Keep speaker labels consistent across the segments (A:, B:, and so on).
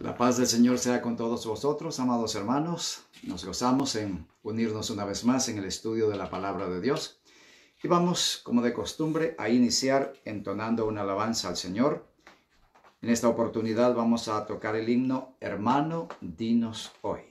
A: La paz del Señor sea con todos vosotros, amados hermanos. Nos gozamos en unirnos una vez más en el estudio de la palabra de Dios. Y vamos, como de costumbre, a iniciar entonando una alabanza al Señor. En esta oportunidad vamos a tocar el himno Hermano, dinos hoy.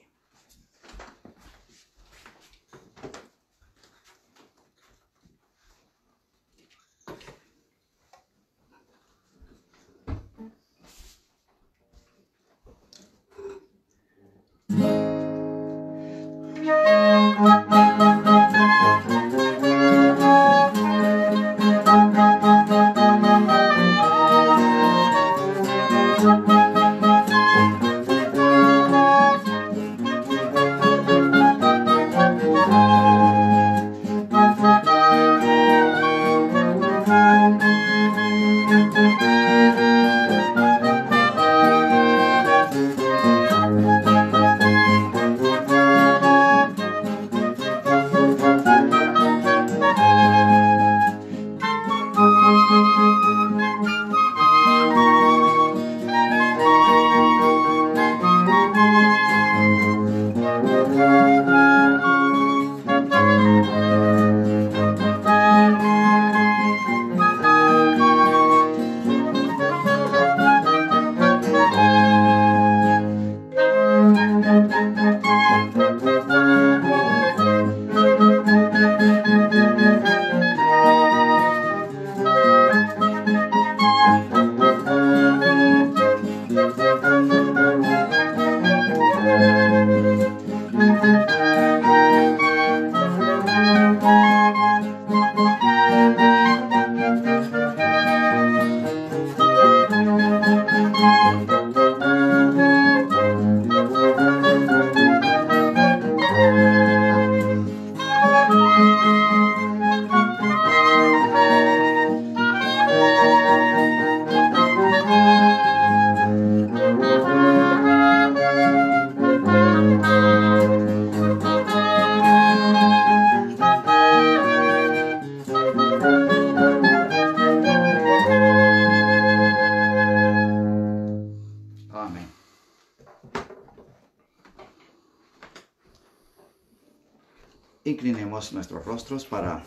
A: para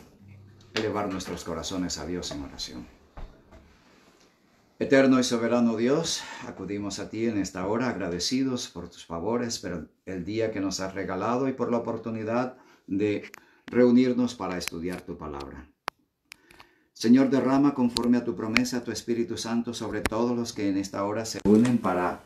A: elevar nuestros corazones a Dios en oración. Eterno y soberano Dios, acudimos a ti en esta hora agradecidos por tus favores, por el día que nos has regalado y por la oportunidad de reunirnos para estudiar tu palabra. Señor, derrama conforme a tu promesa tu Espíritu Santo sobre todos los que en esta hora se unen para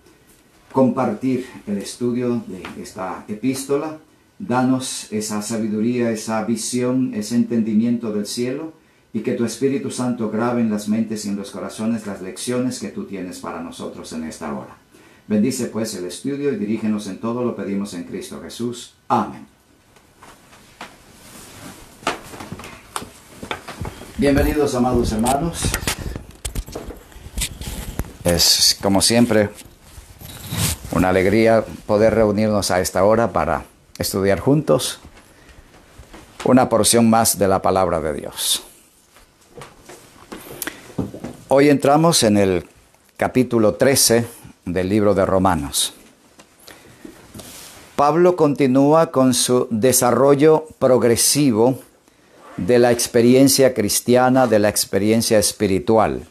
A: compartir el estudio de esta epístola Danos esa sabiduría, esa visión, ese entendimiento del cielo y que tu Espíritu Santo grabe en las mentes y en los corazones las lecciones que tú tienes para nosotros en esta hora. Bendice pues el estudio y dirígenos en todo, lo pedimos en Cristo Jesús. Amén. Bienvenidos amados hermanos. Es como siempre una alegría poder reunirnos a esta hora para estudiar juntos una porción más de la palabra de Dios. Hoy entramos en el capítulo 13 del libro de Romanos. Pablo continúa con su desarrollo progresivo de la experiencia cristiana, de la experiencia espiritual.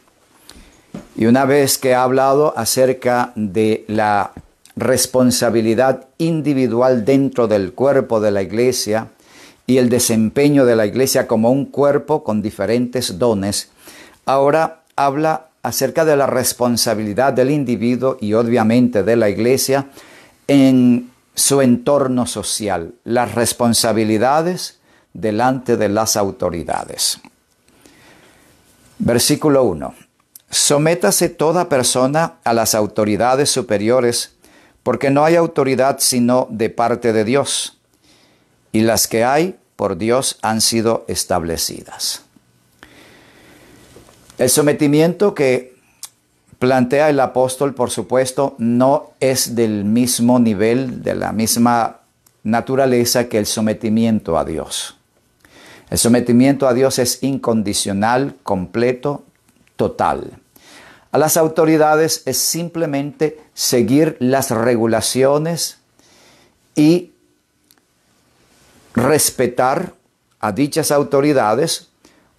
A: Y una vez que ha hablado acerca de la responsabilidad individual dentro del cuerpo de la iglesia y el desempeño de la iglesia como un cuerpo con diferentes dones, ahora habla acerca de la responsabilidad del individuo y obviamente de la iglesia en su entorno social, las responsabilidades delante de las autoridades. Versículo 1. Sométase toda persona a las autoridades superiores, porque no hay autoridad sino de parte de Dios, y las que hay por Dios han sido establecidas. El sometimiento que plantea el apóstol, por supuesto, no es del mismo nivel, de la misma naturaleza que el sometimiento a Dios. El sometimiento a Dios es incondicional, completo, total a las autoridades es simplemente seguir las regulaciones y respetar a dichas autoridades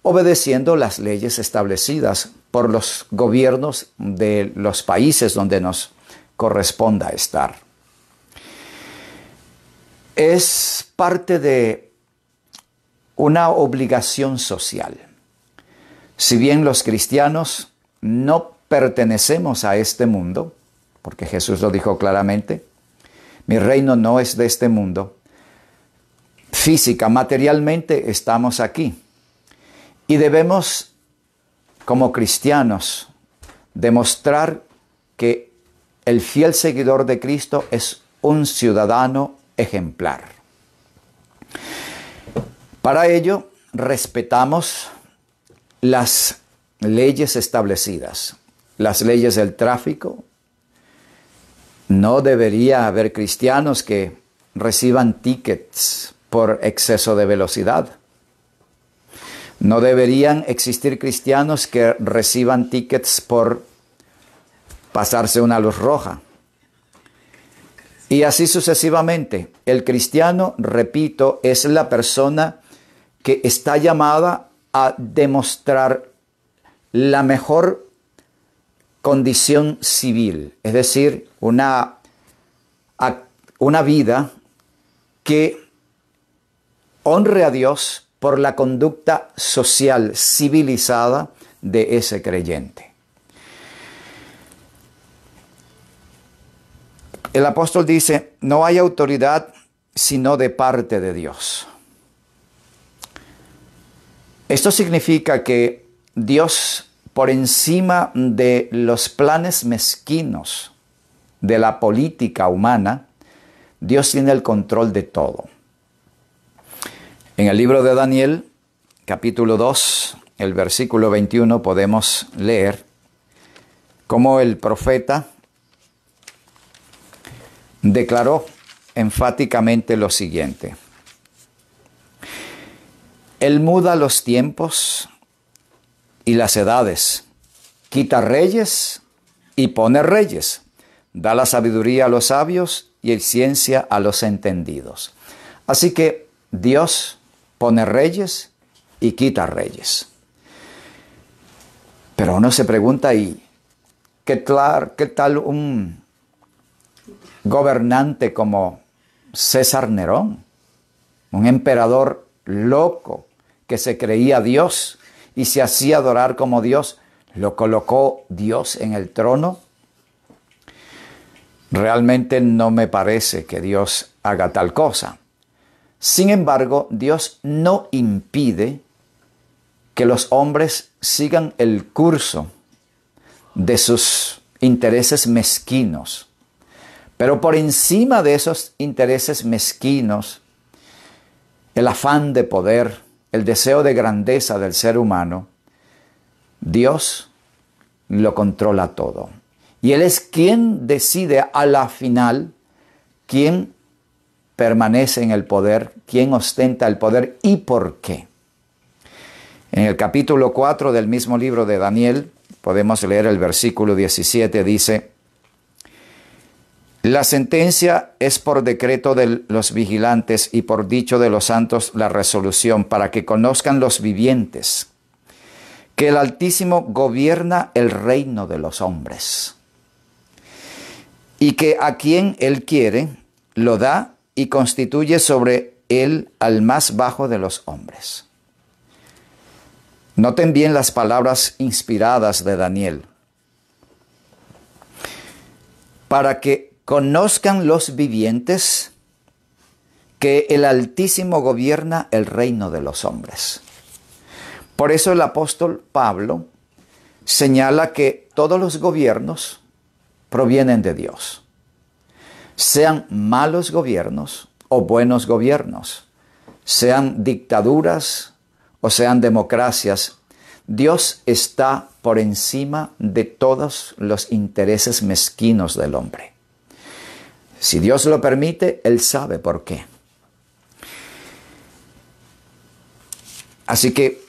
A: obedeciendo las leyes establecidas por los gobiernos de los países donde nos corresponda estar. Es parte de una obligación social. Si bien los cristianos no pertenecemos a este mundo, porque Jesús lo dijo claramente, mi reino no es de este mundo, física, materialmente estamos aquí y debemos como cristianos demostrar que el fiel seguidor de Cristo es un ciudadano ejemplar. Para ello, respetamos las leyes establecidas las leyes del tráfico. No debería haber cristianos que reciban tickets por exceso de velocidad. No deberían existir cristianos que reciban tickets por pasarse una luz roja. Y así sucesivamente. El cristiano, repito, es la persona que está llamada a demostrar la mejor condición civil, es decir, una, una vida que honre a Dios por la conducta social civilizada de ese creyente. El apóstol dice, no hay autoridad sino de parte de Dios. Esto significa que Dios por encima de los planes mezquinos de la política humana, Dios tiene el control de todo. En el libro de Daniel, capítulo 2, el versículo 21, podemos leer cómo el profeta declaró enfáticamente lo siguiente. Él muda los tiempos y las edades. Quita reyes y pone reyes. Da la sabiduría a los sabios y el ciencia a los entendidos. Así que Dios pone reyes y quita reyes. Pero uno se pregunta ahí, ¿qué tal, qué tal un gobernante como César Nerón? Un emperador loco que se creía Dios y se hacía adorar como Dios, lo colocó Dios en el trono. Realmente no me parece que Dios haga tal cosa. Sin embargo, Dios no impide que los hombres sigan el curso de sus intereses mezquinos. Pero por encima de esos intereses mezquinos, el afán de poder, el deseo de grandeza del ser humano, Dios lo controla todo. Y Él es quien decide a la final quién permanece en el poder, quién ostenta el poder y por qué. En el capítulo 4 del mismo libro de Daniel, podemos leer el versículo 17, dice, la sentencia es por decreto de los vigilantes y por dicho de los santos la resolución, para que conozcan los vivientes, que el Altísimo gobierna el reino de los hombres, y que a quien él quiere, lo da y constituye sobre él al más bajo de los hombres. Noten bien las palabras inspiradas de Daniel. Para que Conozcan los vivientes que el Altísimo gobierna el reino de los hombres. Por eso el apóstol Pablo señala que todos los gobiernos provienen de Dios. Sean malos gobiernos o buenos gobiernos, sean dictaduras o sean democracias, Dios está por encima de todos los intereses mezquinos del hombre. Si Dios lo permite, Él sabe por qué. Así que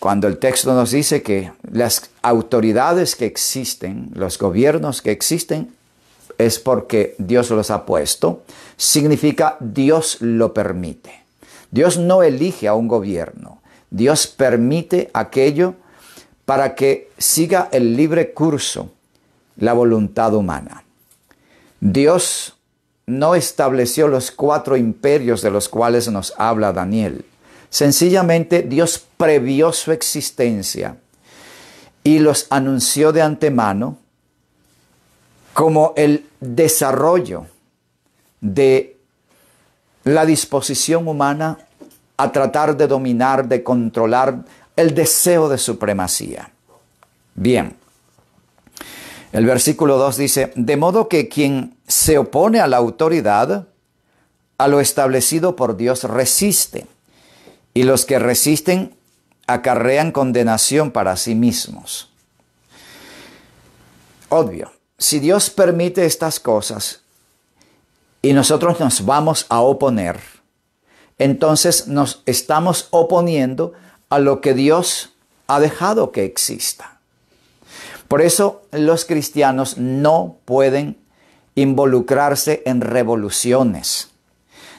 A: cuando el texto nos dice que las autoridades que existen, los gobiernos que existen, es porque Dios los ha puesto, significa Dios lo permite. Dios no elige a un gobierno, Dios permite aquello para que siga el libre curso, la voluntad humana. Dios no estableció los cuatro imperios de los cuales nos habla Daniel. Sencillamente Dios previó su existencia y los anunció de antemano como el desarrollo de la disposición humana a tratar de dominar, de controlar el deseo de supremacía. Bien, el versículo 2 dice, de modo que quien se opone a la autoridad, a lo establecido por Dios resiste, y los que resisten acarrean condenación para sí mismos. Obvio, si Dios permite estas cosas y nosotros nos vamos a oponer, entonces nos estamos oponiendo a lo que Dios ha dejado que exista. Por eso los cristianos no pueden involucrarse en revoluciones,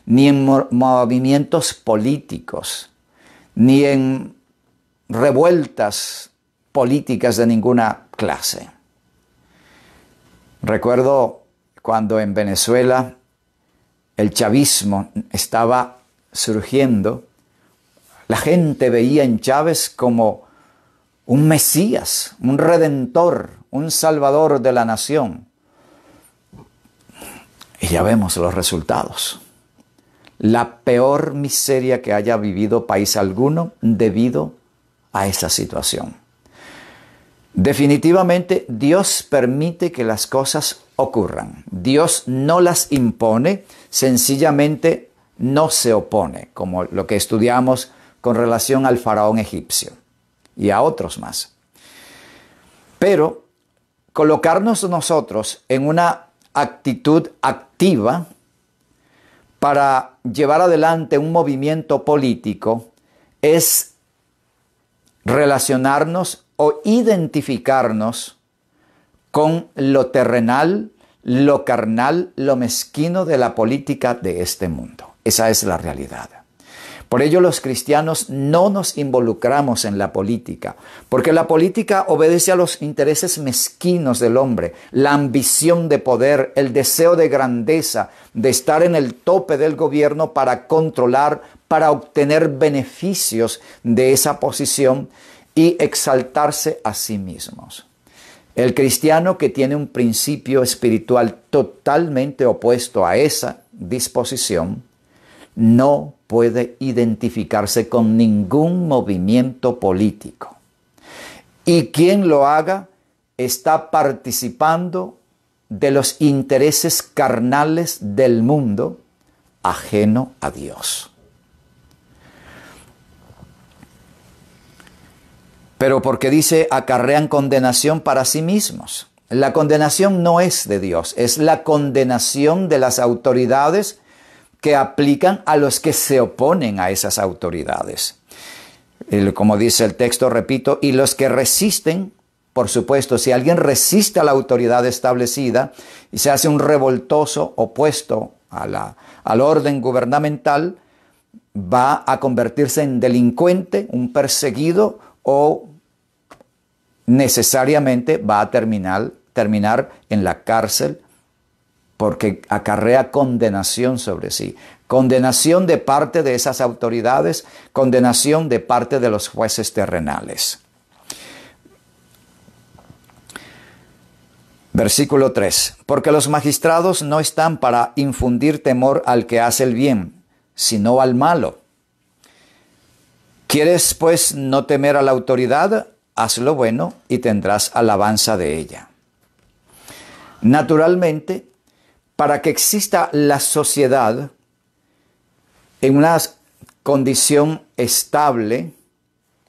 A: ni en movimientos políticos, ni en revueltas políticas de ninguna clase. Recuerdo cuando en Venezuela el chavismo estaba surgiendo, la gente veía en Chávez como un Mesías, un redentor, un salvador de la nación. Y ya vemos los resultados. La peor miseria que haya vivido país alguno debido a esa situación. Definitivamente Dios permite que las cosas ocurran. Dios no las impone, sencillamente no se opone, como lo que estudiamos con relación al faraón egipcio y a otros más. Pero colocarnos nosotros en una actitud activa para llevar adelante un movimiento político es relacionarnos o identificarnos con lo terrenal, lo carnal, lo mezquino de la política de este mundo. Esa es la realidad. Por ello los cristianos no nos involucramos en la política, porque la política obedece a los intereses mezquinos del hombre, la ambición de poder, el deseo de grandeza, de estar en el tope del gobierno para controlar, para obtener beneficios de esa posición y exaltarse a sí mismos. El cristiano que tiene un principio espiritual totalmente opuesto a esa disposición, no puede identificarse con ningún movimiento político. Y quien lo haga está participando de los intereses carnales del mundo ajeno a Dios. Pero porque dice, acarrean condenación para sí mismos. La condenación no es de Dios, es la condenación de las autoridades que aplican a los que se oponen a esas autoridades. Como dice el texto, repito, y los que resisten, por supuesto, si alguien resiste a la autoridad establecida y se hace un revoltoso opuesto a la, al orden gubernamental, va a convertirse en delincuente, un perseguido o necesariamente va a terminar, terminar en la cárcel porque acarrea condenación sobre sí, condenación de parte de esas autoridades, condenación de parte de los jueces terrenales. Versículo 3. Porque los magistrados no están para infundir temor al que hace el bien, sino al malo. ¿Quieres pues no temer a la autoridad? Haz lo bueno y tendrás alabanza de ella. Naturalmente, para que exista la sociedad en una condición estable,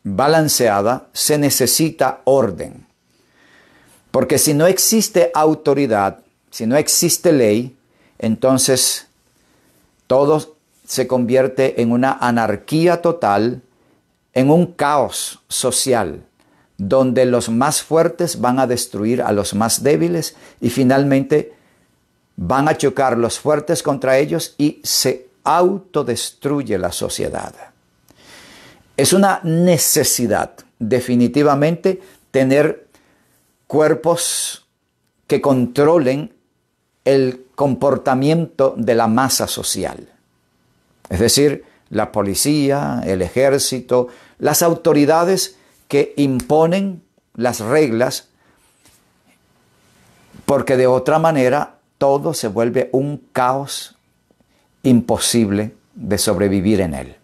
A: balanceada, se necesita orden. Porque si no existe autoridad, si no existe ley, entonces todo se convierte en una anarquía total, en un caos social, donde los más fuertes van a destruir a los más débiles y finalmente van a chocar los fuertes contra ellos y se autodestruye la sociedad. Es una necesidad, definitivamente, tener cuerpos que controlen el comportamiento de la masa social. Es decir, la policía, el ejército, las autoridades que imponen las reglas, porque de otra manera todo se vuelve un caos imposible de sobrevivir en él.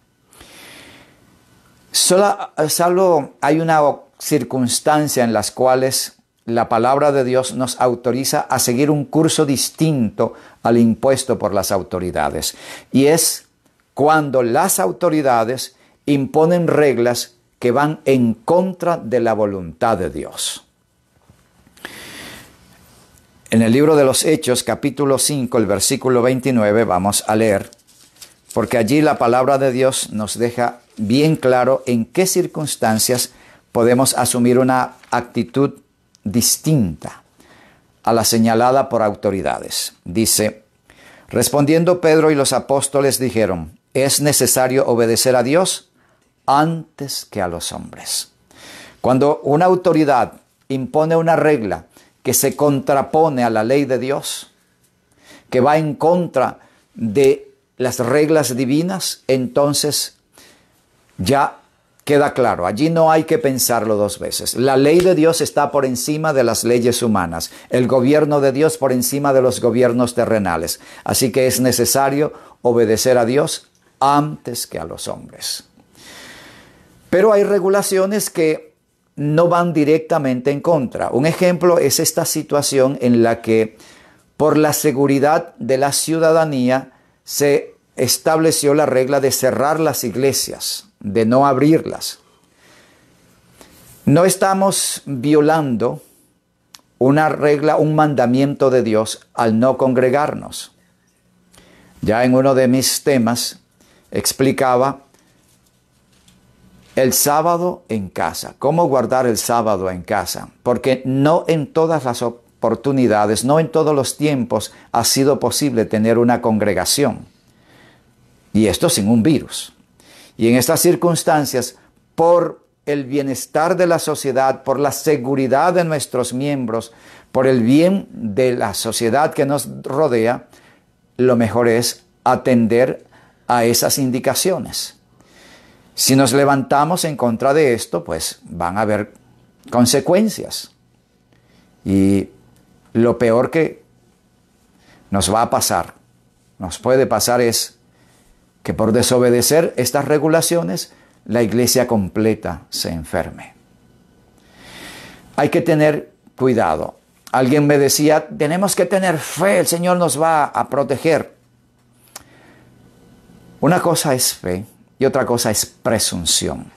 A: Solo, hay una circunstancia en las cuales la palabra de Dios nos autoriza a seguir un curso distinto al impuesto por las autoridades. Y es cuando las autoridades imponen reglas que van en contra de la voluntad de Dios. En el libro de los Hechos, capítulo 5, el versículo 29, vamos a leer, porque allí la palabra de Dios nos deja bien claro en qué circunstancias podemos asumir una actitud distinta a la señalada por autoridades. Dice, respondiendo Pedro y los apóstoles dijeron, es necesario obedecer a Dios antes que a los hombres. Cuando una autoridad impone una regla que se contrapone a la ley de Dios, que va en contra de las reglas divinas, entonces ya queda claro, allí no hay que pensarlo dos veces. La ley de Dios está por encima de las leyes humanas, el gobierno de Dios por encima de los gobiernos terrenales. Así que es necesario obedecer a Dios antes que a los hombres. Pero hay regulaciones que no van directamente en contra. Un ejemplo es esta situación en la que por la seguridad de la ciudadanía se estableció la regla de cerrar las iglesias, de no abrirlas. No estamos violando una regla, un mandamiento de Dios al no congregarnos. Ya en uno de mis temas explicaba el sábado en casa. ¿Cómo guardar el sábado en casa? Porque no en todas las oportunidades, no en todos los tiempos ha sido posible tener una congregación. Y esto sin un virus. Y en estas circunstancias, por el bienestar de la sociedad, por la seguridad de nuestros miembros, por el bien de la sociedad que nos rodea, lo mejor es atender a esas indicaciones. Si nos levantamos en contra de esto, pues van a haber consecuencias. Y lo peor que nos va a pasar, nos puede pasar es que por desobedecer estas regulaciones, la iglesia completa se enferme. Hay que tener cuidado. Alguien me decía, tenemos que tener fe, el Señor nos va a proteger. Una cosa es fe y otra cosa es presunción.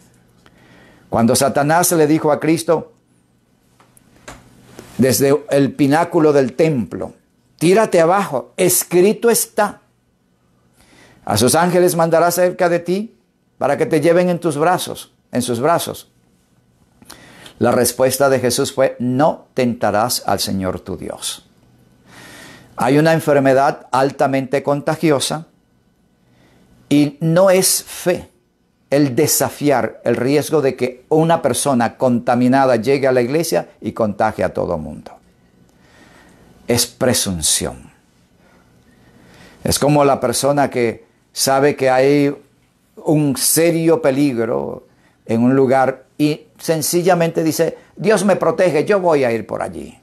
A: Cuando Satanás le dijo a Cristo, desde el pináculo del templo, tírate abajo, escrito está. A sus ángeles mandará cerca de ti para que te lleven en tus brazos, en sus brazos. La respuesta de Jesús fue, no tentarás al Señor tu Dios. Hay una enfermedad altamente contagiosa y no es fe el desafiar el riesgo de que una persona contaminada llegue a la iglesia y contagie a todo mundo. Es presunción. Es como la persona que sabe que hay un serio peligro en un lugar y sencillamente dice, Dios me protege, yo voy a ir por allí.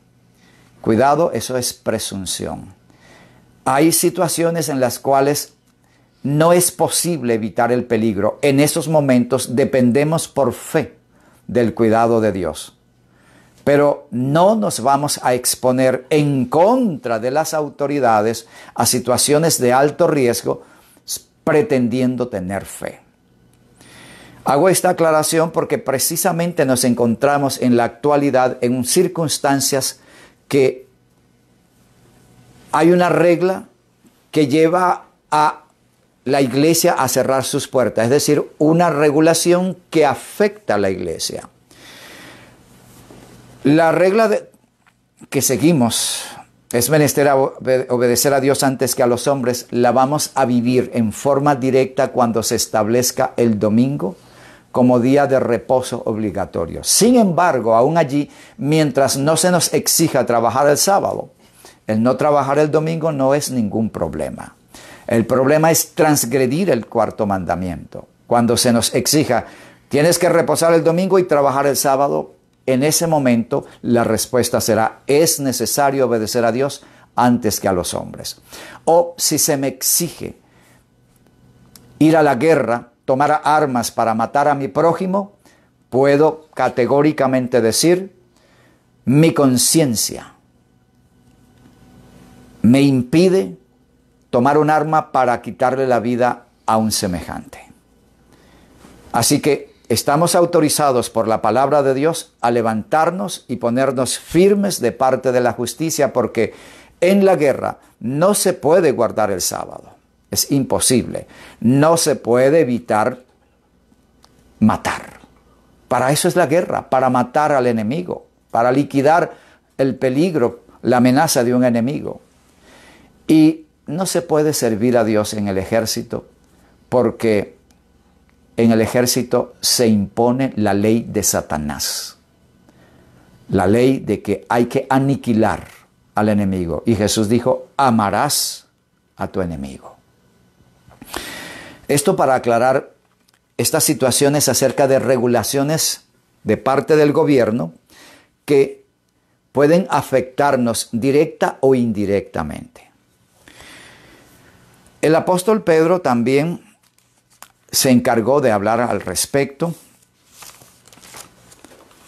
A: Cuidado, eso es presunción. Hay situaciones en las cuales no es posible evitar el peligro. En esos momentos dependemos por fe del cuidado de Dios. Pero no nos vamos a exponer en contra de las autoridades a situaciones de alto riesgo pretendiendo tener fe. Hago esta aclaración porque precisamente nos encontramos en la actualidad en circunstancias que hay una regla que lleva a la iglesia a cerrar sus puertas, es decir, una regulación que afecta a la iglesia. La regla que seguimos es menester obedecer a Dios antes que a los hombres, la vamos a vivir en forma directa cuando se establezca el domingo como día de reposo obligatorio. Sin embargo, aún allí, mientras no se nos exija trabajar el sábado, el no trabajar el domingo no es ningún problema. El problema es transgredir el cuarto mandamiento. Cuando se nos exija, tienes que reposar el domingo y trabajar el sábado, en ese momento la respuesta será, es necesario obedecer a Dios antes que a los hombres. O si se me exige ir a la guerra, tomar armas para matar a mi prójimo, puedo categóricamente decir, mi conciencia me impide tomar un arma para quitarle la vida a un semejante. Así que estamos autorizados por la palabra de Dios a levantarnos y ponernos firmes de parte de la justicia porque en la guerra no se puede guardar el sábado. Es imposible. No se puede evitar matar. Para eso es la guerra, para matar al enemigo, para liquidar el peligro, la amenaza de un enemigo. Y no se puede servir a Dios en el ejército porque en el ejército se impone la ley de Satanás, la ley de que hay que aniquilar al enemigo. Y Jesús dijo, amarás a tu enemigo. Esto para aclarar estas situaciones acerca de regulaciones de parte del gobierno que pueden afectarnos directa o indirectamente. El apóstol Pedro también se encargó de hablar al respecto.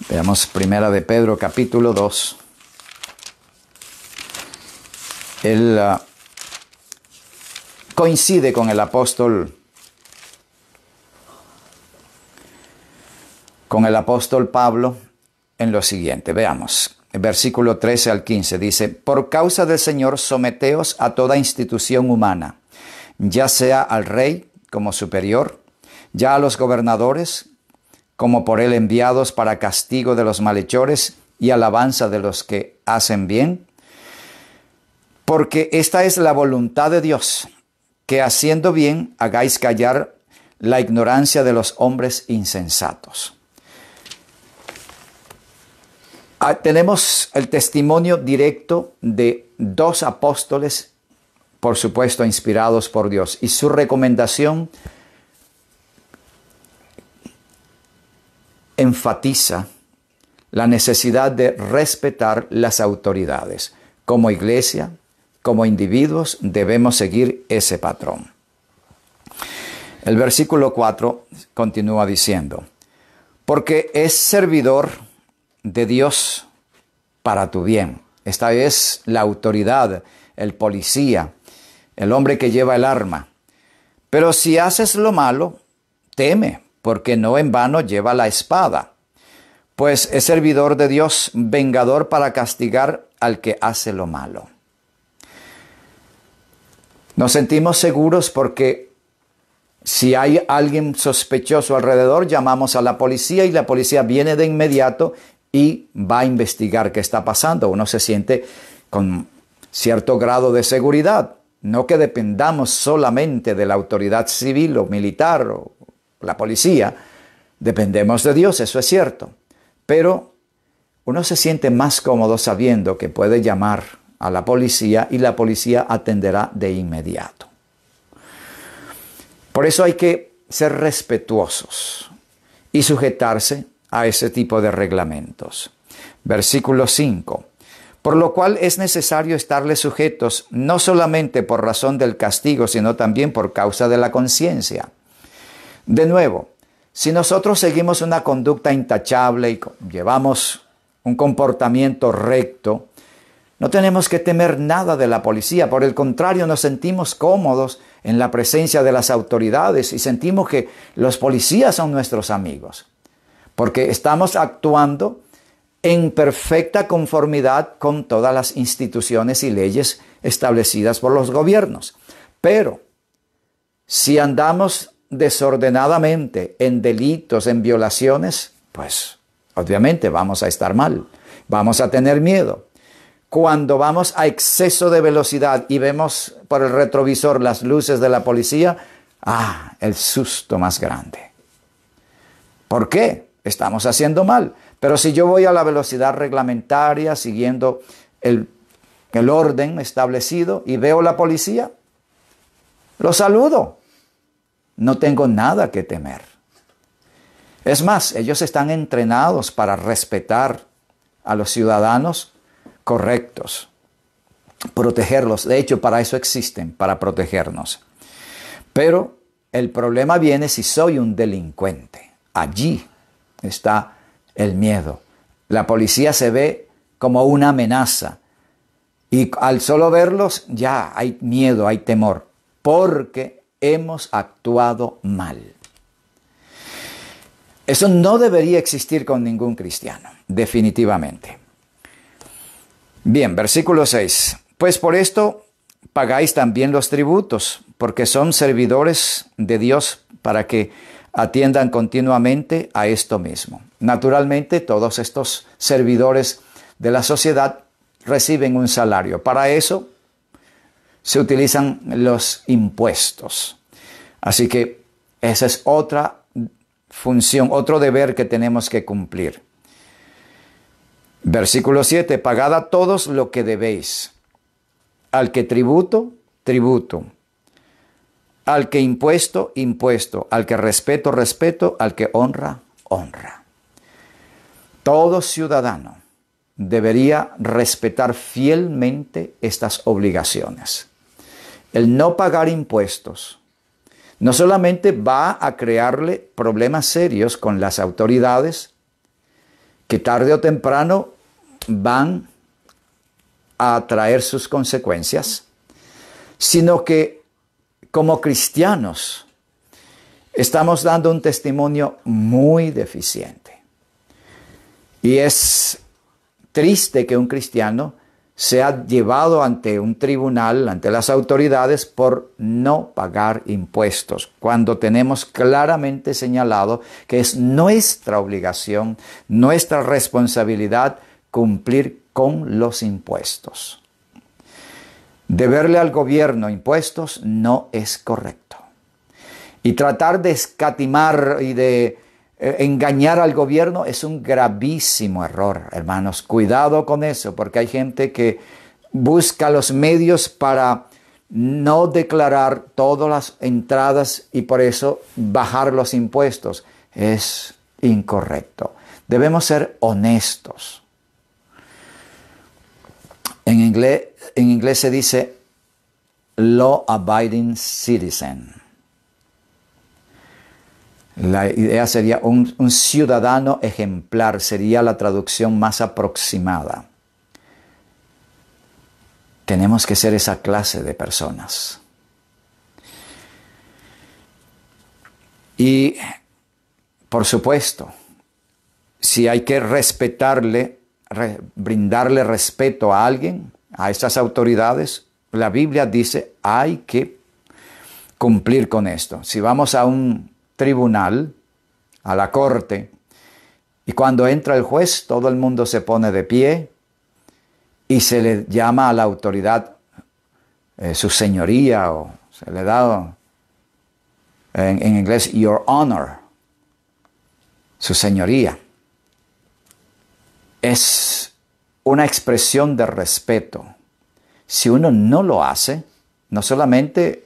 A: Veamos Primera de Pedro capítulo 2. Él ah, coincide con el apóstol con el apóstol Pablo en lo siguiente. Veamos. versículo 13 al 15 dice, "Por causa del Señor someteos a toda institución humana." ya sea al rey como superior, ya a los gobernadores como por él enviados para castigo de los malhechores y alabanza de los que hacen bien? Porque esta es la voluntad de Dios, que haciendo bien hagáis callar la ignorancia de los hombres insensatos. Ah, tenemos el testimonio directo de dos apóstoles por supuesto inspirados por Dios. Y su recomendación enfatiza la necesidad de respetar las autoridades. Como iglesia, como individuos, debemos seguir ese patrón. El versículo 4 continúa diciendo, porque es servidor de Dios para tu bien. Esta es la autoridad, el policía, el hombre que lleva el arma. Pero si haces lo malo, teme, porque no en vano lleva la espada, pues es servidor de Dios, vengador para castigar al que hace lo malo. Nos sentimos seguros porque si hay alguien sospechoso alrededor, llamamos a la policía y la policía viene de inmediato y va a investigar qué está pasando. Uno se siente con cierto grado de seguridad. No que dependamos solamente de la autoridad civil o militar o la policía. Dependemos de Dios, eso es cierto. Pero uno se siente más cómodo sabiendo que puede llamar a la policía y la policía atenderá de inmediato. Por eso hay que ser respetuosos y sujetarse a ese tipo de reglamentos. Versículo 5 por lo cual es necesario estarles sujetos no solamente por razón del castigo, sino también por causa de la conciencia. De nuevo, si nosotros seguimos una conducta intachable y llevamos un comportamiento recto, no tenemos que temer nada de la policía, por el contrario nos sentimos cómodos en la presencia de las autoridades y sentimos que los policías son nuestros amigos, porque estamos actuando en perfecta conformidad con todas las instituciones y leyes establecidas por los gobiernos. Pero si andamos desordenadamente en delitos, en violaciones, pues obviamente vamos a estar mal, vamos a tener miedo. Cuando vamos a exceso de velocidad y vemos por el retrovisor las luces de la policía, ah, el susto más grande. ¿Por qué? Estamos haciendo mal. Pero si yo voy a la velocidad reglamentaria, siguiendo el, orden establecido, y veo la policía, lo saludo. No tengo nada que temer. Es más, ellos están entrenados para respetar a los ciudadanos correctos, protegerlos. De hecho, para eso existen, para protegernos. Pero el problema viene si soy un delincuente. Allí está el miedo. La policía se ve como una amenaza. Y al solo verlos ya hay miedo, hay temor, porque hemos actuado mal. Eso no debería existir con ningún cristiano, definitivamente. Bien, versículo 6. Pues por esto pagáis también los tributos, porque son servidores de Dios para que atiendan continuamente a esto mismo. Naturalmente, todos estos servidores de la sociedad reciben un salario. Para eso se utilizan los impuestos. Así que esa es otra función, otro deber que tenemos que cumplir. Versículo 7, pagad a todos lo que debéis. Al que tributo, tributo. Al que impuesto, impuesto. Al que respeto, respeto. Al que honra, honra todo ciudadano debería respetar fielmente estas obligaciones. El no pagar impuestos no solamente va a crearle problemas serios con las autoridades, que tarde o temprano van a traer sus consecuencias, sino que como cristianos estamos dando un testimonio muy deficiente. Y es triste que un cristiano sea llevado ante un tribunal, ante las autoridades, por no pagar impuestos, cuando tenemos claramente señalado que es nuestra obligación, nuestra responsabilidad cumplir con los impuestos. Deberle al gobierno impuestos no es correcto. Y tratar de escatimar y de eh, engañar al gobierno es un gravísimo error, hermanos. Cuidado con eso, porque hay gente que busca los medios para no declarar todas las entradas y por eso bajar los impuestos. Es incorrecto. Debemos ser honestos. En inglés, en inglés se dice law abiding citizen. La idea sería un, ciudadano ejemplar, sería la traducción más aproximada. Tenemos que ser esa clase de personas. Y, por supuesto, si hay que respetarle, brindarle respeto a alguien, a estas autoridades, la Biblia dice hay que cumplir con esto. Si vamos a un tribunal, a la corte, y cuando entra el juez todo el mundo se pone de pie y se le llama a la autoridad eh, su señoría o se le da en, en inglés your honor, su señoría. Es una expresión de respeto. Si uno no lo hace, no solamente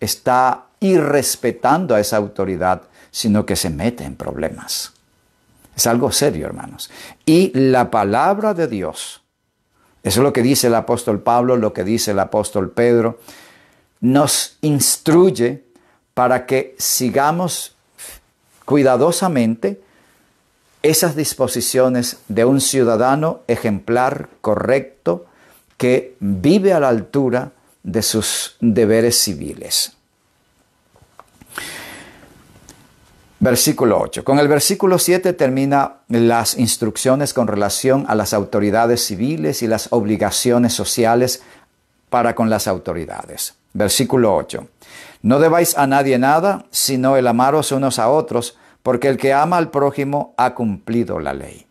A: está y respetando a esa autoridad, sino que se mete en problemas. Es algo serio, hermanos. Y la palabra de Dios, eso es lo que dice el apóstol Pablo, lo que dice el apóstol Pedro, nos instruye para que sigamos cuidadosamente esas disposiciones de un ciudadano ejemplar, correcto, que vive a la altura de sus deberes civiles. Versículo 8. Con el versículo 7 termina las instrucciones con relación a las autoridades civiles y las obligaciones sociales para con las autoridades. Versículo 8. No debáis a nadie nada, sino el amaros unos a otros, porque el que ama al prójimo ha cumplido la ley.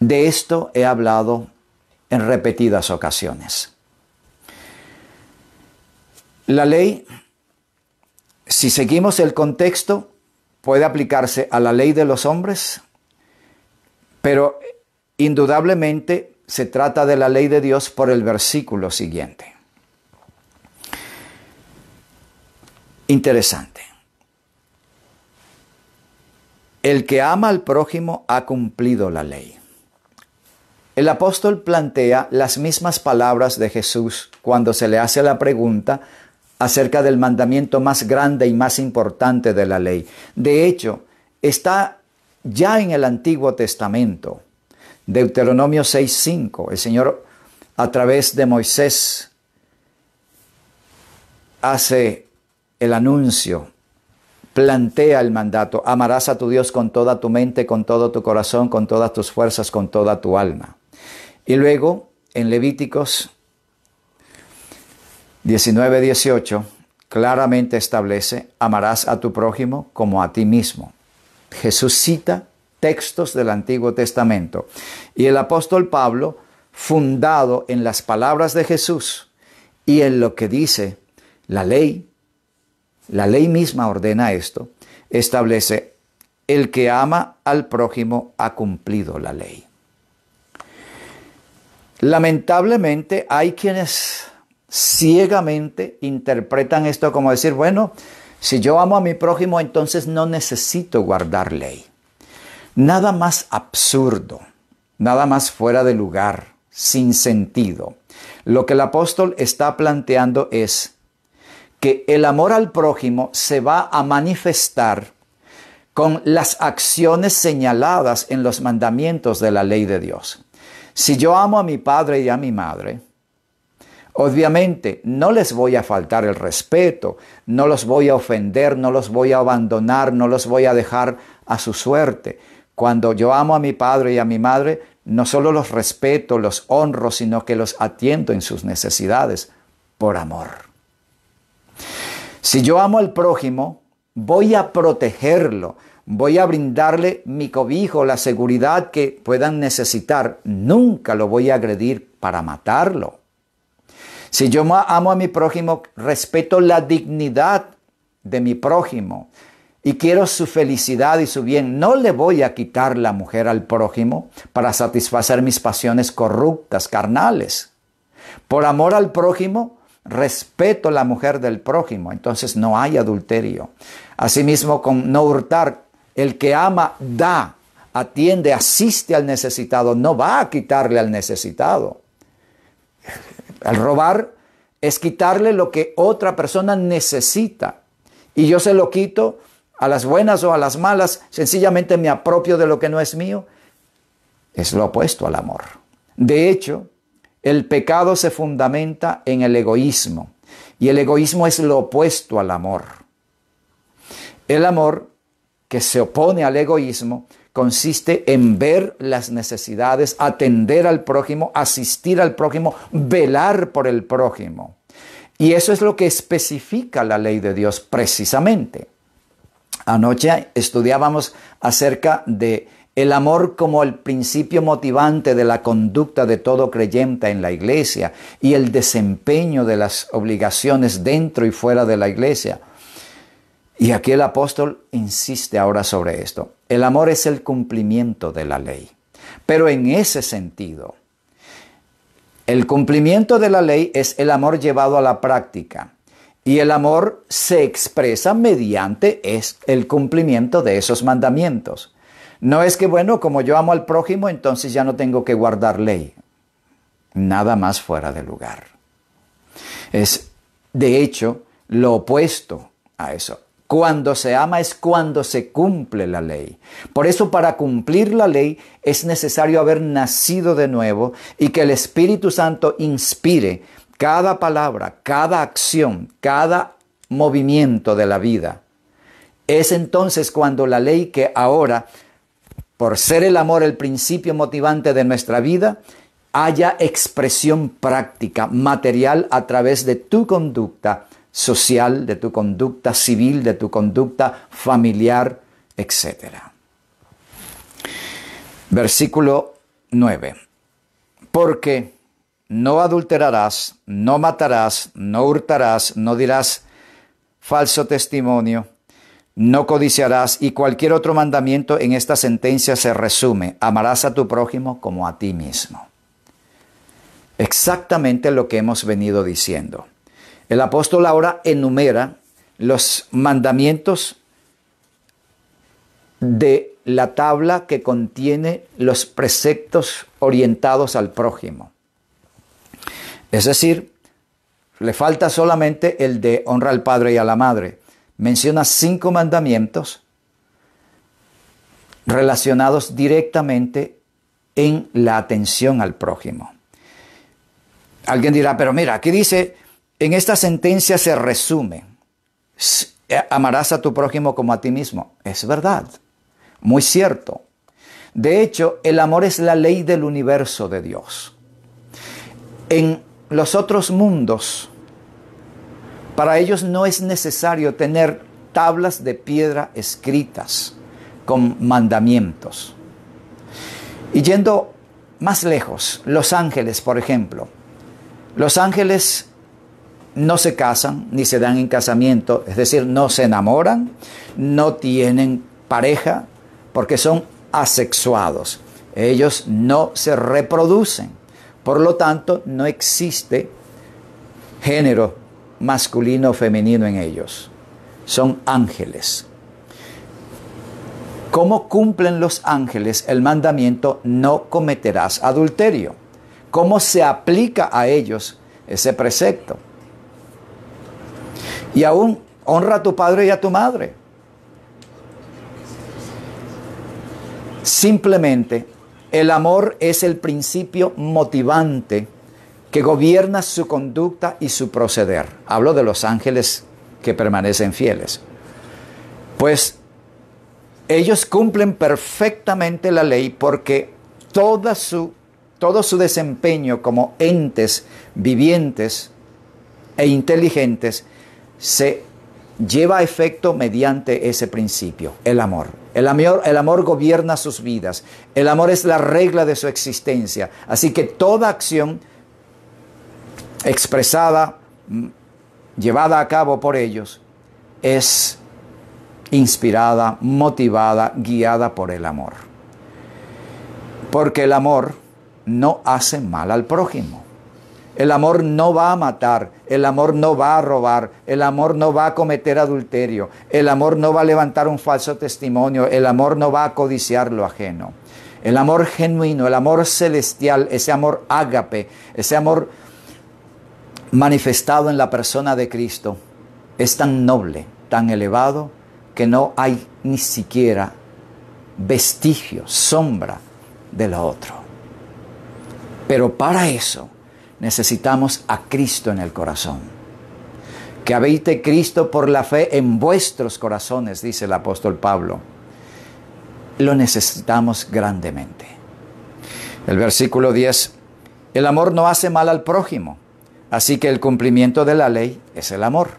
A: De esto he hablado en repetidas ocasiones. La ley, si seguimos el contexto, puede aplicarse a la ley de los hombres, pero indudablemente se trata de la ley de Dios por el versículo siguiente. Interesante. El que ama al prójimo ha cumplido la ley. El apóstol plantea las mismas palabras de Jesús cuando se le hace la pregunta acerca del mandamiento más grande y más importante de la ley. De hecho, está ya en el Antiguo Testamento. Deuteronomio 6:5, el Señor a través de Moisés hace el anuncio, plantea el mandato, amarás a tu Dios con toda tu mente, con todo tu corazón, con todas tus fuerzas, con toda tu alma. Y luego, en Levíticos 19-18 claramente establece, amarás a tu prójimo como a ti mismo. Jesús cita textos del Antiguo Testamento y el apóstol Pablo, fundado en las palabras de Jesús y en lo que dice la ley, la ley misma ordena esto, establece, el que ama al prójimo ha cumplido la ley. Lamentablemente hay quienes ciegamente interpretan esto como decir, bueno, si yo amo a mi prójimo, entonces no necesito guardar ley. Nada más absurdo, nada más fuera de lugar, sin sentido. Lo que el apóstol está planteando es que el amor al prójimo se va a manifestar con las acciones señaladas en los mandamientos de la ley de Dios. Si yo amo a mi padre y a mi madre, Obviamente, no les voy a faltar el respeto, no los voy a ofender, no los voy a abandonar, no los voy a dejar a su suerte. Cuando yo amo a mi padre y a mi madre, no solo los respeto, los honro, sino que los atiendo en sus necesidades por amor. Si yo amo al prójimo, voy a protegerlo, voy a brindarle mi cobijo, la seguridad que puedan necesitar. Nunca lo voy a agredir para matarlo. Si yo amo a mi prójimo, respeto la dignidad de mi prójimo y quiero su felicidad y su bien, no le voy a quitar la mujer al prójimo para satisfacer mis pasiones corruptas, carnales. Por amor al prójimo, respeto la mujer del prójimo, entonces no hay adulterio. Asimismo, con no hurtar, el que ama da, atiende, asiste al necesitado, no va a quitarle al necesitado. El robar es quitarle lo que otra persona necesita. Y yo se lo quito a las buenas o a las malas, sencillamente me apropio de lo que no es mío. Es lo opuesto al amor. De hecho, el pecado se fundamenta en el egoísmo. Y el egoísmo es lo opuesto al amor. El amor que se opone al egoísmo consiste en ver las necesidades, atender al prójimo, asistir al prójimo, velar por el prójimo. Y eso es lo que especifica la ley de Dios precisamente. Anoche estudiábamos acerca de el amor como el principio motivante de la conducta de todo creyente en la iglesia y el desempeño de las obligaciones dentro y fuera de la iglesia. Y aquí el apóstol insiste ahora sobre esto. El amor es el cumplimiento de la ley. Pero en ese sentido, el cumplimiento de la ley es el amor llevado a la práctica. Y el amor se expresa mediante es el cumplimiento de esos mandamientos. No es que, bueno, como yo amo al prójimo, entonces ya no tengo que guardar ley. Nada más fuera de lugar. Es, de hecho, lo opuesto a eso. Cuando se ama es cuando se cumple la ley. Por eso para cumplir la ley es necesario haber nacido de nuevo y que el Espíritu Santo inspire cada palabra, cada acción, cada movimiento de la vida. Es entonces cuando la ley que ahora, por ser el amor el principio motivante de nuestra vida, haya expresión práctica, material, a través de tu conducta social, de tu conducta civil, de tu conducta familiar, etc. Versículo 9. Porque no adulterarás, no matarás, no hurtarás, no dirás falso testimonio, no codiciarás y cualquier otro mandamiento en esta sentencia se resume. Amarás a tu prójimo como a ti mismo. Exactamente lo que hemos venido diciendo. El apóstol ahora enumera los mandamientos de la tabla que contiene los preceptos orientados al prójimo. Es decir, le falta solamente el de honra al padre y a la madre. Menciona cinco mandamientos relacionados directamente en la atención al prójimo. Alguien dirá, pero mira, aquí dice en esta sentencia se resume, eh, amarás a tu prójimo como a ti mismo. Es verdad, muy cierto. De hecho, el amor es la ley del universo de Dios. En los otros mundos, para ellos no es necesario tener tablas de piedra escritas con mandamientos. Y yendo más lejos, los ángeles, por ejemplo. Los ángeles no se casan ni se dan en casamiento, es decir, no se enamoran, no tienen pareja, porque son asexuados. Ellos no se reproducen. Por lo tanto, no existe género masculino o femenino en ellos. Son ángeles. ¿Cómo cumplen los ángeles el mandamiento no cometerás adulterio? ¿Cómo se aplica a ellos ese precepto? Y aún honra a tu padre y a tu madre. Simplemente el amor es el principio motivante que gobierna su conducta y su proceder. Hablo de los ángeles que permanecen fieles. Pues ellos cumplen perfectamente la ley porque toda su, todo su desempeño como entes vivientes e inteligentes se lleva a efecto mediante ese principio, el amor. El amor, el amor gobierna sus vidas, el amor es la regla de su existencia. Así que toda acción expresada, mm, llevada a cabo por ellos, es inspirada, motivada, guiada por el amor. Porque el amor no hace mal al prójimo. El amor no va a matar, el amor no va a robar, el amor no va a cometer adulterio, el amor no va a levantar un falso testimonio, el amor no va a codiciar lo ajeno. El amor genuino, el amor celestial, ese amor ágape, ese amor manifestado en la persona de Cristo, es tan noble, tan elevado, que no hay ni siquiera vestigio, sombra de lo otro. Pero para eso, necesitamos a Cristo en el corazón. Que habite Cristo por la fe en vuestros corazones, dice el apóstol Pablo. Lo necesitamos grandemente. El versículo 10, el amor no hace mal al prójimo, así que el cumplimiento de la ley es el amor.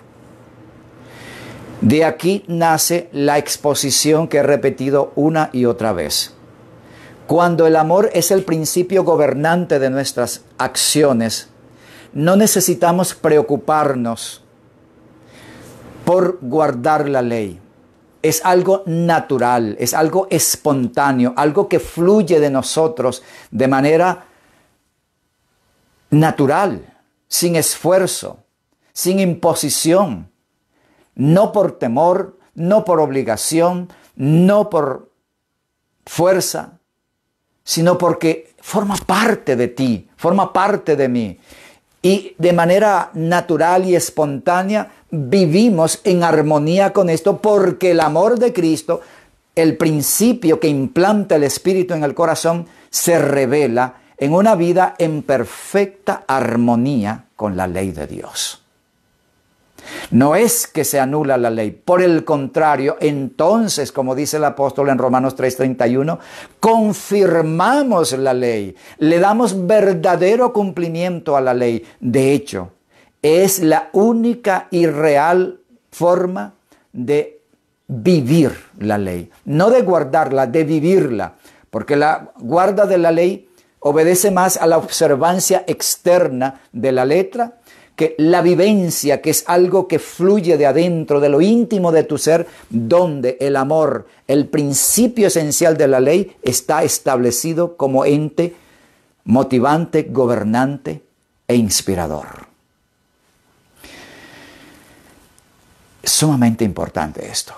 A: De aquí nace la exposición que he repetido una y otra vez. Cuando el amor es el principio gobernante de nuestras acciones, no necesitamos preocuparnos por guardar la ley. Es algo natural, es algo espontáneo, algo que fluye de nosotros de manera natural, sin esfuerzo, sin imposición, no por temor, no por obligación, no por fuerza, sino porque forma parte de ti, forma parte de mí. Y de manera natural y espontánea vivimos en armonía con esto porque el amor de Cristo, el principio que implanta el Espíritu en el corazón, se revela en una vida en perfecta armonía con la ley de Dios. No es que se anula la ley, por el contrario, entonces, como dice el apóstol en Romanos 3:31, confirmamos la ley, le damos verdadero cumplimiento a la ley. De hecho, es la única y real forma de vivir la ley, no de guardarla, de vivirla, porque la guarda de la ley obedece más a la observancia externa de la letra que la vivencia, que es algo que fluye de adentro, de lo íntimo de tu ser, donde el amor, el principio esencial de la ley, está establecido como ente motivante, gobernante e inspirador. Sumamente importante esto.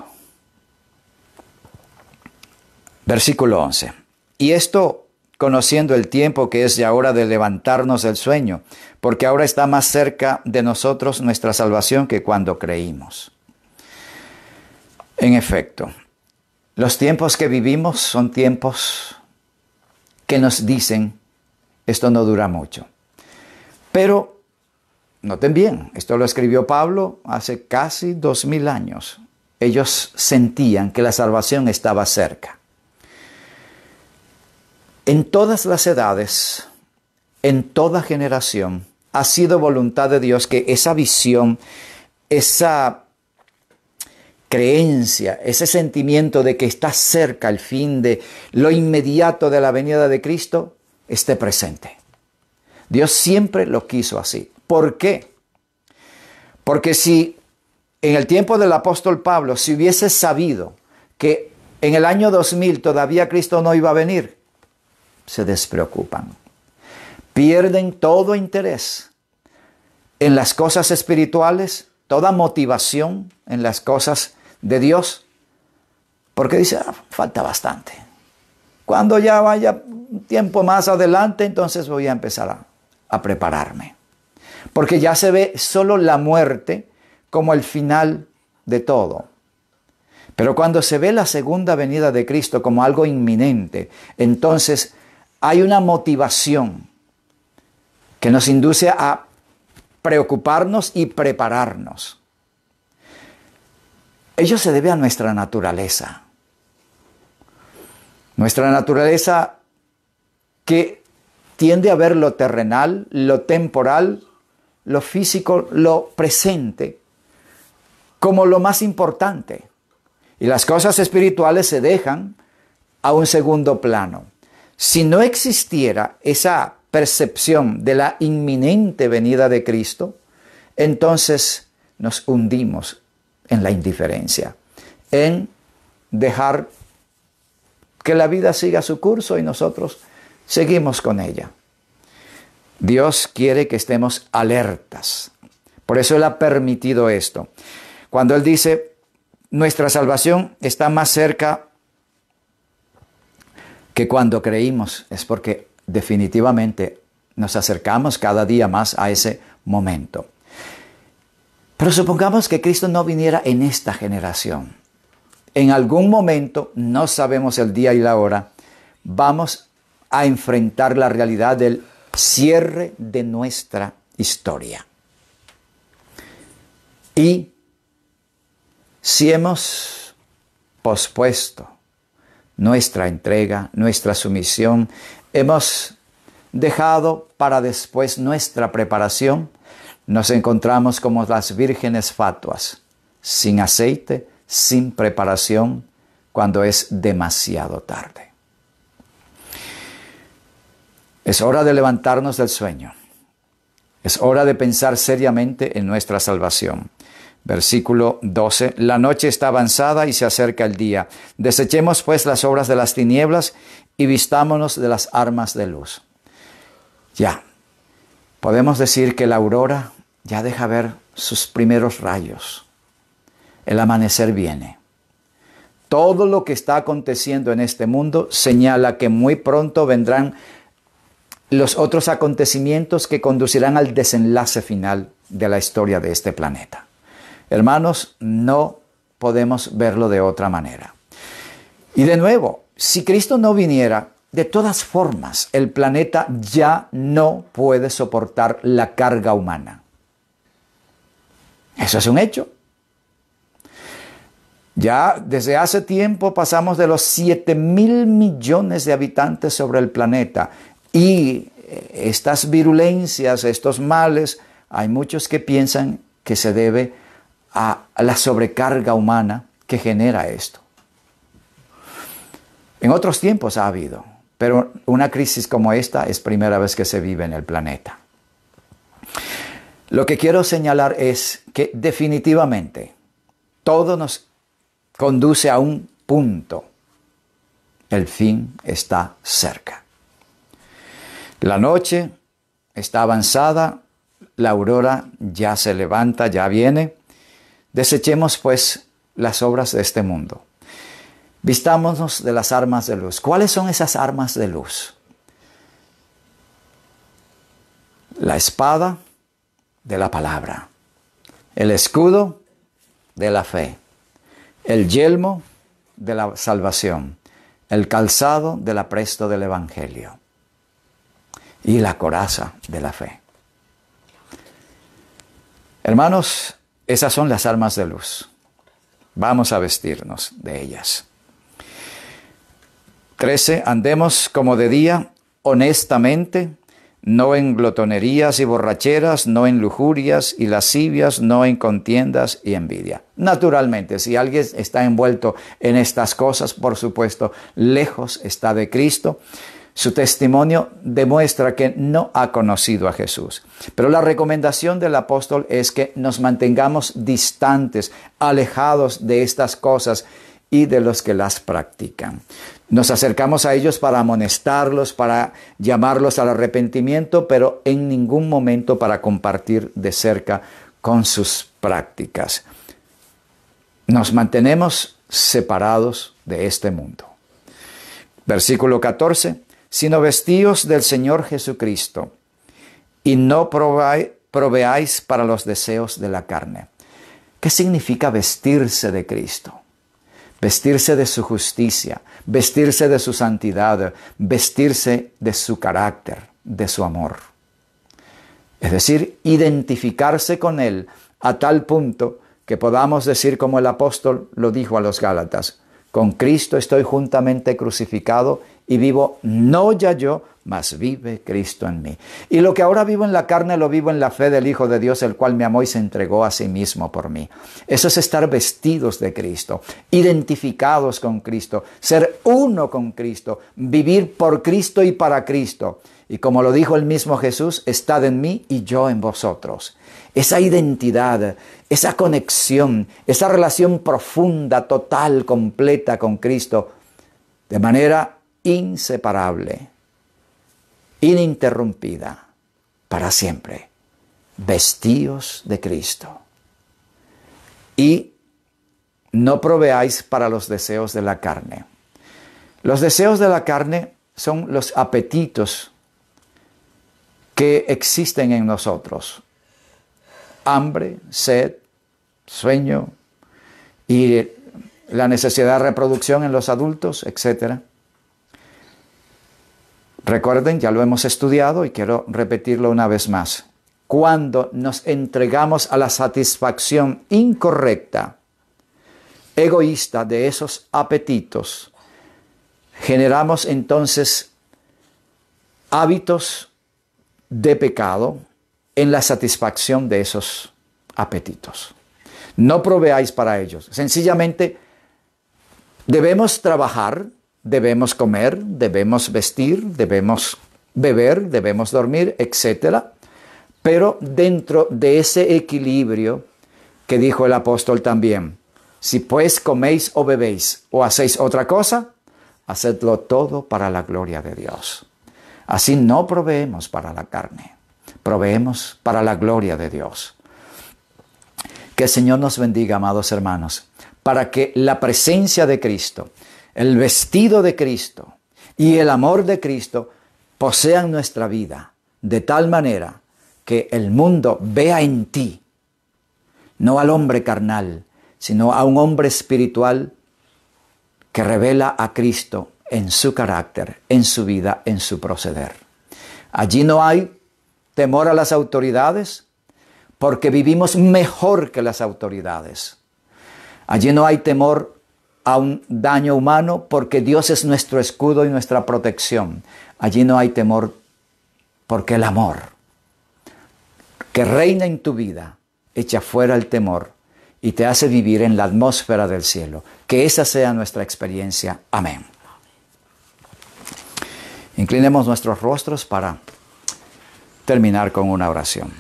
A: Versículo 11. Y esto conociendo el tiempo que es ya hora de levantarnos del sueño, porque ahora está más cerca de nosotros nuestra salvación que cuando creímos. En efecto, los tiempos que vivimos son tiempos que nos dicen, esto no dura mucho. Pero, noten bien, esto lo escribió Pablo hace casi dos mil años. Ellos sentían que la salvación estaba cerca. En todas las edades, en toda generación. Ha sido voluntad de Dios que esa visión, esa creencia, ese sentimiento de que está cerca el fin de lo inmediato de la venida de Cristo, esté presente. Dios siempre lo quiso así. ¿Por qué? Porque si en el tiempo del apóstol Pablo, si hubiese sabido que en el año 2000 todavía Cristo no iba a venir, se despreocupan pierden todo interés en las cosas espirituales, toda motivación en las cosas de Dios, porque dice, ah, falta bastante. Cuando ya vaya un tiempo más adelante, entonces voy a empezar a prepararme. Porque ya se ve solo la muerte como el final de todo. Pero cuando se ve la segunda venida de Cristo como algo inminente, entonces hay una motivación que nos induce a preocuparnos y prepararnos. Ello se debe a nuestra naturaleza. Nuestra naturaleza que tiende a ver lo terrenal, lo temporal, lo físico, lo presente, como lo más importante. Y las cosas espirituales se dejan a un segundo plano. Si no existiera esa percepción de la inminente venida de Cristo, entonces nos hundimos en la indiferencia, en dejar que la vida siga su curso y nosotros seguimos con ella. Dios quiere que estemos alertas. Por eso Él ha permitido esto. Cuando Él dice, nuestra salvación está más cerca que cuando creímos, es porque definitivamente nos acercamos cada día más a ese momento. Pero supongamos que Cristo no viniera en esta generación. En algún momento, no sabemos el día y la hora, vamos a enfrentar la realidad del cierre de nuestra historia. Y si hemos pospuesto nuestra entrega, nuestra sumisión, hemos dejado para después nuestra preparación, nos encontramos como las vírgenes fatuas, sin aceite, sin preparación, cuando es demasiado tarde. Es hora de levantarnos del sueño. Es hora de pensar seriamente en nuestra salvación. Versículo 12. La noche está avanzada y se acerca el día. Desechemos pues las obras de las tinieblas y vistámonos de las armas de luz. Ya, podemos decir que la aurora ya deja ver sus primeros rayos. El amanecer viene. Todo lo que está aconteciendo en este mundo señala que muy pronto vendrán los otros acontecimientos que conducirán al desenlace final de la historia de este planeta. Hermanos, no podemos verlo de otra manera. Y de nuevo, si Cristo no viniera, de todas formas, el planeta ya no puede soportar la carga humana. Eso es un hecho. Ya desde hace tiempo pasamos de los 7 mil millones de habitantes sobre el planeta y eh, estas virulencias, estos males, hay muchos que piensan que se debe a la sobrecarga humana que genera esto. En otros tiempos ha habido, pero una crisis como esta es primera vez que se vive en el planeta. Lo que quiero señalar es que definitivamente todo nos conduce a un punto. El fin está cerca. La noche está avanzada, la aurora ya se levanta, ya viene. Desechemos pues las obras de este mundo Vistámonos de las armas de luz. ¿Cuáles son esas armas de luz? La espada de la palabra, el escudo de la fe, el yelmo de la salvación, el calzado del apresto del Evangelio y la coraza de la fe. Hermanos, esas son las armas de luz. Vamos a vestirnos de ellas. 13. Andemos como de día, honestamente, no en glotonerías y borracheras, no en lujurias y lascivias, no en contiendas y envidia. Naturalmente, si alguien está envuelto en estas cosas, por supuesto, lejos está de Cristo. Su testimonio demuestra que no ha conocido a Jesús. Pero la recomendación del apóstol es que nos mantengamos distantes, alejados de estas cosas y de los que las practican. Nos acercamos a ellos para amonestarlos, para llamarlos al arrepentimiento, pero en ningún momento para compartir de cerca con sus prácticas. Nos mantenemos separados de este mundo. Versículo 14, sino vestíos del Señor Jesucristo y no proveáis para los deseos de la carne. ¿Qué significa vestirse de Cristo? vestirse de su justicia, vestirse de su santidad, vestirse de su carácter, de su amor. Es decir, identificarse con Él a tal punto que podamos decir como el apóstol lo dijo a los Gálatas, con Cristo estoy juntamente crucificado y vivo no ya yo, mas vive Cristo en mí. Y lo que ahora vivo en la carne lo vivo en la fe del Hijo de Dios, el cual me amó y se entregó a sí mismo por mí. Eso es estar vestidos de Cristo, identificados con Cristo, ser uno con Cristo, vivir por Cristo y para Cristo. Y como lo dijo el mismo Jesús, estad en mí y yo en vosotros. Esa identidad, esa conexión, esa relación profunda, total, completa con Cristo, de manera inseparable ininterrumpida para siempre. Vestíos de Cristo. Y no proveáis para los deseos de la carne. Los deseos de la carne son los apetitos que existen en nosotros. Hambre, sed, sueño y la necesidad de reproducción en los adultos, etcétera. Recuerden, ya lo hemos estudiado y quiero repetirlo una vez más. Cuando nos entregamos a la satisfacción incorrecta, egoísta de esos apetitos, generamos entonces hábitos de pecado en la satisfacción de esos apetitos. No proveáis para ellos. Sencillamente, debemos trabajar debemos comer, debemos vestir, debemos beber, debemos dormir, etc. Pero dentro de ese equilibrio que dijo el apóstol también, si pues coméis o bebéis o hacéis otra cosa, hacedlo todo para la gloria de Dios. Así no proveemos para la carne, proveemos para la gloria de Dios. Que el Señor nos bendiga, amados hermanos, para que la presencia de Cristo, el vestido de Cristo y el amor de Cristo posean nuestra vida de tal manera que el mundo vea en ti, no al hombre carnal, sino a un hombre espiritual que revela a Cristo en su carácter, en su vida, en su proceder. Allí no hay temor a las autoridades, porque vivimos mejor que las autoridades. Allí no hay temor a un daño humano porque Dios es nuestro escudo y nuestra protección. Allí no hay temor porque el amor que reina en tu vida echa fuera el temor y te hace vivir en la atmósfera del cielo. Que esa sea nuestra experiencia. Amén. Inclinemos nuestros rostros para terminar con una oración.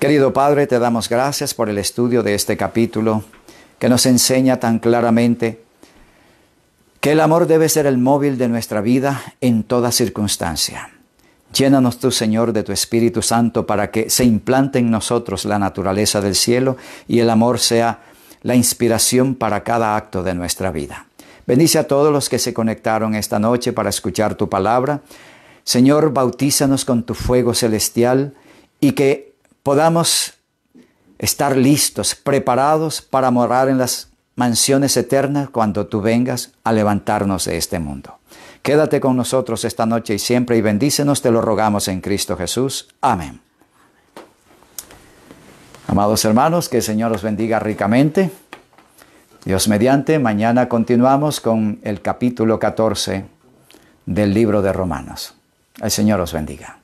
A: Querido Padre, te damos gracias por el estudio de este capítulo que nos enseña tan claramente que el amor debe ser el móvil de nuestra vida en toda circunstancia. Llénanos tú, Señor, de tu Espíritu Santo para que se implante en nosotros la naturaleza del cielo y el amor sea la inspiración para cada acto de nuestra vida. Bendice a todos los que se conectaron esta noche para escuchar tu palabra. Señor, bautízanos con tu fuego celestial y que podamos estar listos, preparados para morar en las mansiones eternas cuando tú vengas a levantarnos de este mundo. Quédate con nosotros esta noche y siempre y bendícenos, te lo rogamos en Cristo Jesús. Amén. Amados hermanos, que el Señor os bendiga ricamente. Dios mediante, mañana continuamos con el capítulo 14 del libro de Romanos. El Señor os bendiga.